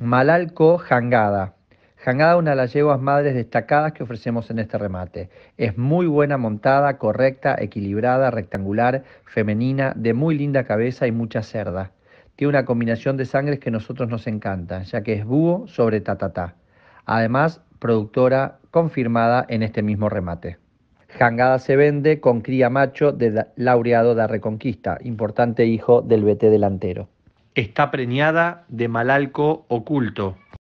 Malalco Jangada. Jangada, una de las yeguas madres destacadas que ofrecemos en este remate. Es muy buena montada, correcta, equilibrada, rectangular, femenina, de muy linda cabeza y mucha cerda. Tiene una combinación de sangres que a nosotros nos encanta, ya que es búho sobre tatatá. Además, productora confirmada en este mismo remate. Jangada se vende con cría macho de laureado de la Reconquista, importante hijo del BT delantero está preñada de malalco oculto.